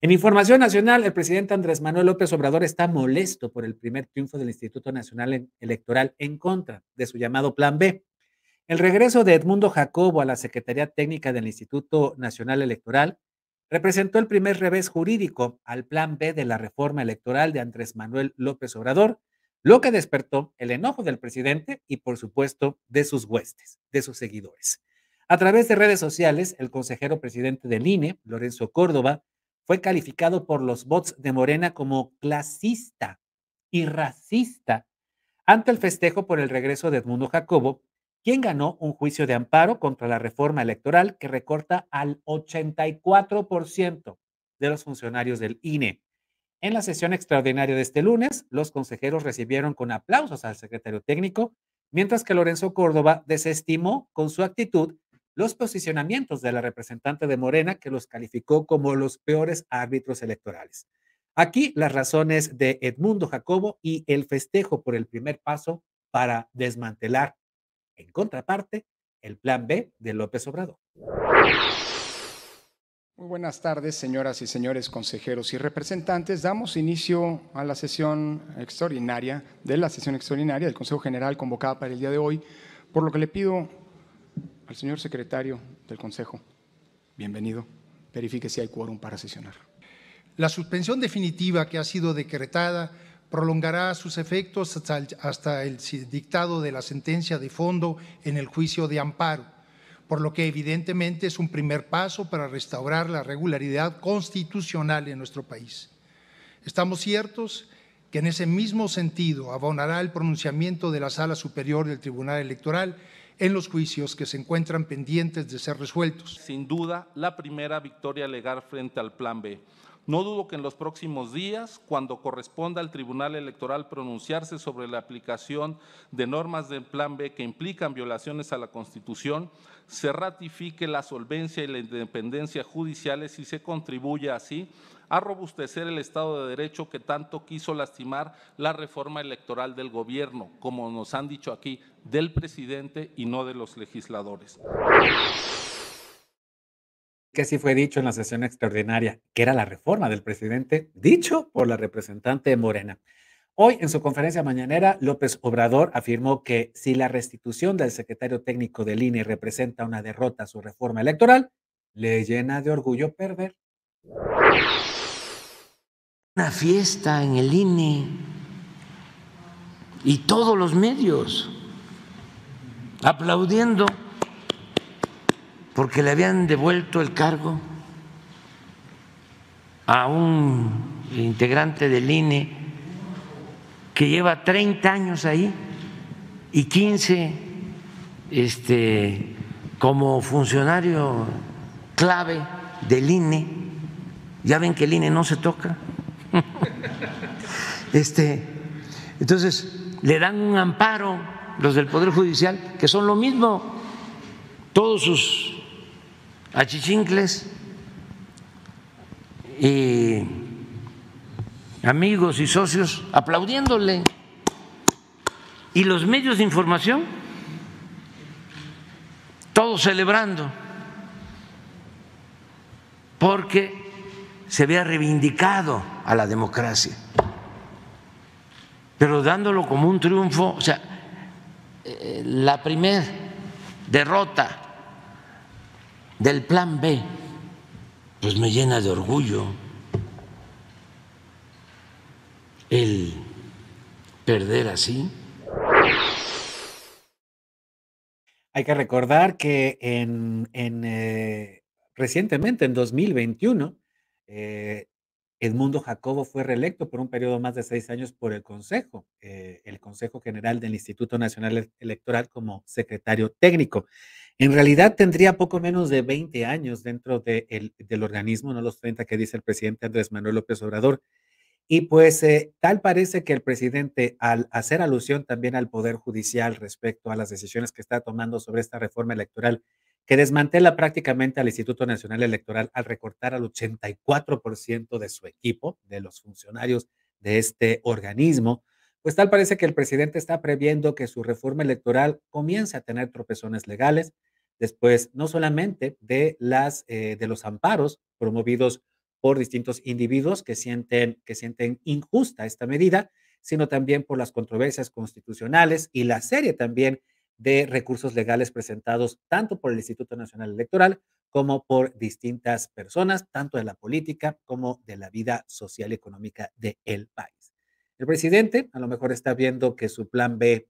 En Información Nacional, el presidente Andrés Manuel López Obrador está molesto por el primer triunfo del Instituto Nacional Electoral en contra de su llamado Plan B. El regreso de Edmundo Jacobo a la Secretaría Técnica del Instituto Nacional Electoral representó el primer revés jurídico al Plan B de la reforma electoral de Andrés Manuel López Obrador, lo que despertó el enojo del presidente y, por supuesto, de sus huestes, de sus seguidores. A través de redes sociales, el consejero presidente del INE, Lorenzo Córdoba, fue calificado por los bots de Morena como clasista y racista ante el festejo por el regreso de Edmundo Jacobo, quien ganó un juicio de amparo contra la reforma electoral que recorta al 84% de los funcionarios del INE. En la sesión extraordinaria de este lunes, los consejeros recibieron con aplausos al secretario técnico, mientras que Lorenzo Córdoba desestimó con su actitud los posicionamientos de la representante de Morena, que los calificó como los peores árbitros electorales. Aquí las razones de Edmundo Jacobo y el festejo por el primer paso para desmantelar, en contraparte, el plan B de López Obrador. Muy buenas tardes, señoras y señores consejeros y representantes. Damos inicio a la sesión extraordinaria, de la sesión extraordinaria del Consejo General convocada para el día de hoy, por lo que le pido al señor secretario del Consejo. Bienvenido. Verifique si hay quórum para sesionar. La suspensión definitiva que ha sido decretada prolongará sus efectos hasta el, dictado de la sentencia de fondo en el juicio de amparo, por lo que evidentemente es un primer paso para restaurar la regularidad constitucional en nuestro país. Estamos ciertos que en ese mismo sentido abonará el pronunciamiento de la Sala Superior del Tribunal Electoral en los juicios que se encuentran pendientes de ser resueltos. Sin duda, la primera victoria legal frente al Plan B no dudo que en los próximos días, cuando corresponda al Tribunal Electoral pronunciarse sobre la aplicación de normas del Plan B que implican violaciones a la Constitución, se ratifique la solvencia y la independencia judiciales y se contribuya así a robustecer el Estado de Derecho que tanto quiso lastimar la reforma electoral del gobierno, como nos han dicho aquí, del presidente y no de los legisladores que sí fue dicho en la sesión extraordinaria, que era la reforma del presidente, dicho por la representante Morena. Hoy, en su conferencia mañanera, López Obrador afirmó que si la restitución del secretario técnico del INE representa una derrota a su reforma electoral, le llena de orgullo perder. Una fiesta en el INE y todos los medios aplaudiendo porque le habían devuelto el cargo a un integrante del INE que lleva 30 años ahí y 15 este, como funcionario clave del INE. Ya ven que el INE no se toca. este, entonces, le dan un amparo los del Poder Judicial, que son lo mismo, todos sus a chichincles y amigos y socios aplaudiéndole. Y los medios de información, todos celebrando, porque se había reivindicado a la democracia, pero dándolo como un triunfo, o sea, eh, la primera derrota del plan B, pues me llena de orgullo el perder así. Hay que recordar que en, en eh, recientemente, en 2021, eh, Edmundo Jacobo fue reelecto por un periodo más de seis años por el Consejo, eh, el Consejo General del Instituto Nacional Electoral como secretario técnico. En realidad tendría poco menos de 20 años dentro del organismo, no los 30 que dice el presidente Andrés Manuel López Obrador. Y pues eh, tal parece que el presidente, al hacer alusión también al Poder Judicial respecto a las decisiones que está tomando sobre esta reforma electoral, que desmantela prácticamente al Instituto Nacional Electoral al recortar al 84% de su equipo, de los funcionarios de este organismo, pues tal parece que el presidente está previendo que su reforma electoral comience a tener tropezones legales, Después, no solamente de, las, eh, de los amparos promovidos por distintos individuos que sienten, que sienten injusta esta medida, sino también por las controversias constitucionales y la serie también de recursos legales presentados tanto por el Instituto Nacional Electoral como por distintas personas, tanto de la política como de la vida social y económica del país. El presidente a lo mejor está viendo que su plan B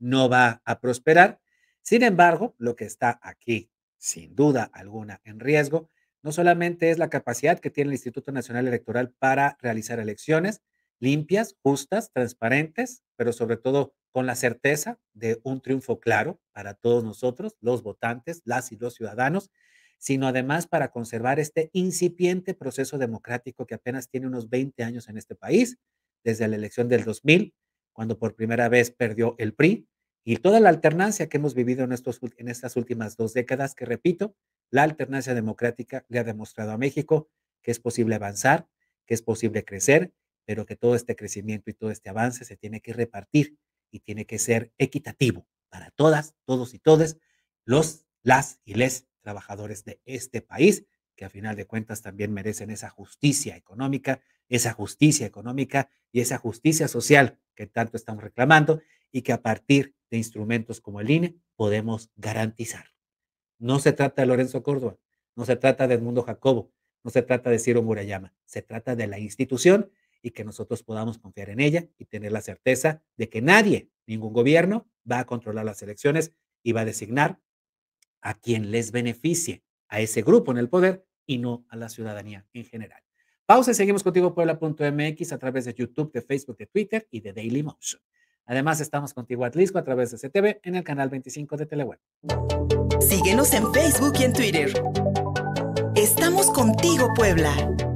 no va a prosperar sin embargo, lo que está aquí, sin duda alguna, en riesgo, no solamente es la capacidad que tiene el Instituto Nacional Electoral para realizar elecciones limpias, justas, transparentes, pero sobre todo con la certeza de un triunfo claro para todos nosotros, los votantes, las y los ciudadanos, sino además para conservar este incipiente proceso democrático que apenas tiene unos 20 años en este país, desde la elección del 2000, cuando por primera vez perdió el PRI, y toda la alternancia que hemos vivido en, estos, en estas últimas dos décadas, que repito, la alternancia democrática le ha demostrado a México que es posible avanzar, que es posible crecer, pero que todo este crecimiento y todo este avance se tiene que repartir y tiene que ser equitativo para todas, todos y todas los, las y les trabajadores de este país, que a final de cuentas también merecen esa justicia económica esa justicia económica y esa justicia social que tanto estamos reclamando y que a partir de instrumentos como el INE podemos garantizar. No se trata de Lorenzo Córdoba, no se trata de Edmundo Jacobo, no se trata de Ciro Murayama, se trata de la institución y que nosotros podamos confiar en ella y tener la certeza de que nadie, ningún gobierno, va a controlar las elecciones y va a designar a quien les beneficie a ese grupo en el poder y no a la ciudadanía en general. Pausa y seguimos contigo Puebla.mx a través de YouTube, de Facebook, de Twitter y de Daily Motion. Además, estamos contigo Atlisco a través de CTV en el canal 25 de Teleweb. Síguenos en Facebook y en Twitter. Estamos contigo, Puebla.